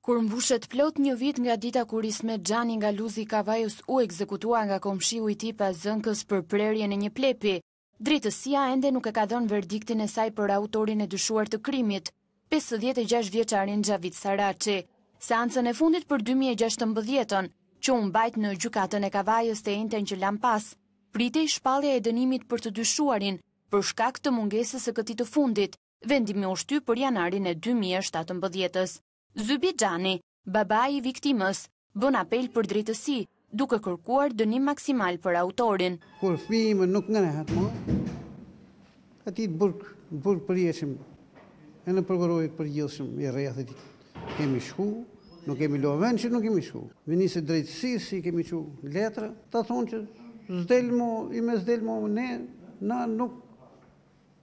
Kur mbushet plot një vit nga dita kur Ismet Gjani nga Luzi Kavajus u ekzekutua nga komshi u i tipa zënkës për prerje në një plepi, dritësia ende nuk e ka dhënë verdiktin e saj për autorin e dyshuar të krimit, 56 vjeqarin Gjavit Saraci. Seancën e fundit për 2016-ën, që unë bajt në gjukatën e Kavajus të enten që lam pas, pritej shpalja e dënimit për të dyshuarin, për shkak të mungesës e këti të fundit, vendimi u shty për janarin e 2017-ës. Zybi Gjani, baba i viktimës, bën apel për drejtësi, duke kërkuar dënim maksimal për autorin. Kur fimë nuk nga në hatë ati të burkë, burkë për jeshim, e në përgërojit për gjithëshim, e rejathet kemi shku, nuk kemi loven që nuk kemi shku. Vinisë drejtësi, si kemi shku letra, ta thonë që zdelmo, i me zdelmo, ne, na nuk,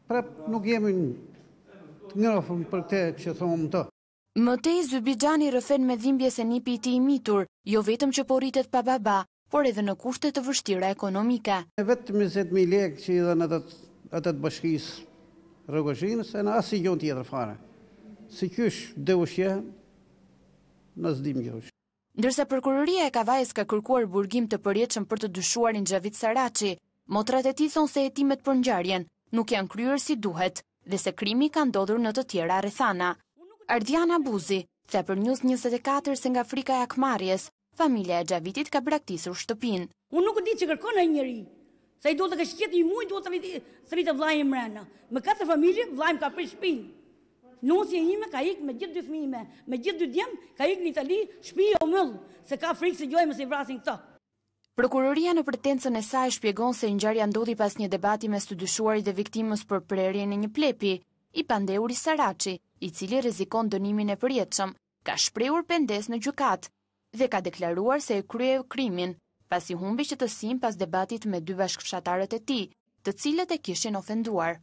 prap nuk jemi në ngrafëm për te që thonë më të. Mëtej Zybidjani rëfen me dhimbje se një piti i mitur, jo vetëm që porritet pa baba, por edhe në kushtet të vështira ekonomika. E vetë 20.000 lekë që i dhe në atë të bashkisë rëgëshinës, se në asë i gjonë tjetër fare. Si kysh dhe ushje, në zdim gjërush. Ndërsa prokuroria e kavajës ka kërkuar burgim të përjeqëm për të dyshuarin Gjavit Saraci, motrat e ti thonë se jetimet për njarjen nuk janë kryur si duhet dhe se krimi ka ndodhur në të tjera rethana. Ardiana Buzi, the për njës 24 se nga frika e akmarjes, familje e gjavitit ka braktisur shtëpin. Unë nuk di që kërkon e njëri, se i do të kështë një mujnë, do të vitë vlajë mrena. Me katë familje, vlajëm ka për shpinë. Nësje ime ka ikë me gjithë dy fmime, me gjithë dy djemë ka ikë një tali shpijë o mëllë, se ka frikë se gjojme se i vrasin këta. Prokuroria në pretensën e saj shpjegon se njërja ndodhi pas një debati me së dyshuarit viktimës për prerjen e një plepi, i pandeuri Saraci, i cili rezikon dënimin e përjetëshëm, ka shpreur pëndes në gjukat dhe ka deklaruar se e krye krimin, pasi humbi që të sim pas debatit me dy bashkëfshatarët e ti, të cilët e kishin ofenduar.